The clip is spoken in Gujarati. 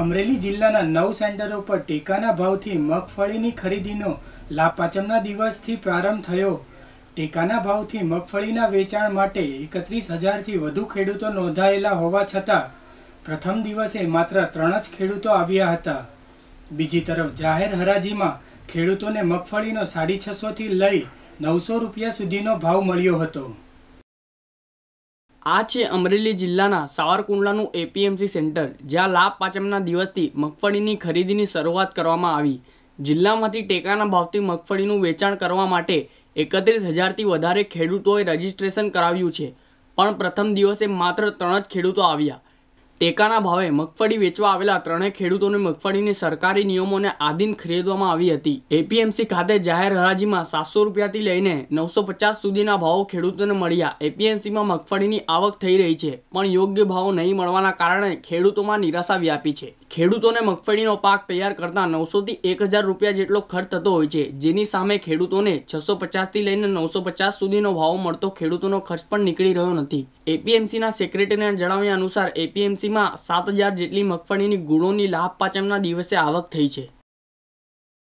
અમરેલી જિલ્લાના નવ સેન્ટરો પર ટેકાના ભાવથી મગફળીની ખરીદીનો લાભ દિવસથી પ્રારંભ થયો ટેકાના ભાવથી મગફળીના વેચાણ માટે એકત્રીસ હજારથી વધુ ખેડૂતો નોંધાયેલા હોવા છતાં પ્રથમ દિવસે માત્ર ત્રણ જ ખેડૂતો આવ્યા હતા બીજી તરફ જાહેર હરાજીમાં ખેડૂતોને મગફળીનો સાડી છસોથી લઈ નવસો રૂપિયા સુધીનો ભાવ મળ્યો હતો આ છે અમરેલી જિલ્લાના સાવરકુંડલાનું એપીએમસી સેન્ટર જ્યાં લાભ પાંચમના દિવસથી મગફળીની ખરીદીની શરૂઆત કરવામાં આવી જિલ્લામાંથી ટેકાના ભાવથી મગફળીનું વેચાણ કરવા માટે એકત્રીસ હજારથી વધારે ખેડૂતોએ રજીસ્ટ્રેશન કરાવ્યું છે પણ પ્રથમ દિવસે માત્ર ત્રણ જ ખેડૂતો આવ્યા ટેકાના ભાવે મગફળી વેચવા આવેલા ત્રણેય ખેડૂતોને મગફળીની સરકારી નિયમોને આધીન ખરીદવામાં આવી હતી એપીએમસી ખાતે જાહેર હરાજીમાં સાતસો રૂપિયાથી લઈને નવસો પચાસ સુધીના ભાવો ખેડૂતોને મળ્યા એપીએમસીમાં મગફળીની આવક થઈ રહી છે પણ યોગ્ય ભાવો નહીં મળવાના કારણે ખેડૂતોમાં નિરાશા વ્યાપી છે ખેડૂતોને મગફળીનો પાક તૈયાર કરતા નવસોથી એક હજાર રૂપિયા જેટલો ખર્ચ થતો હોય છે જેની સામે ખેડૂતોને છસો પચાસથી લઈને નવસો પચાસ સુધીનો ભાવ મળતો ખેડૂતોનો ખર્ચ પણ નીકળી રહ્યો નથી એપીએમસીના સેક્રેટરીના જણાવ્યા અનુસાર એપીએમસીમાં સાત હજાર જેટલી મગફળીની ગુણોની લાભ પાચમના દિવસે આવક થઈ છે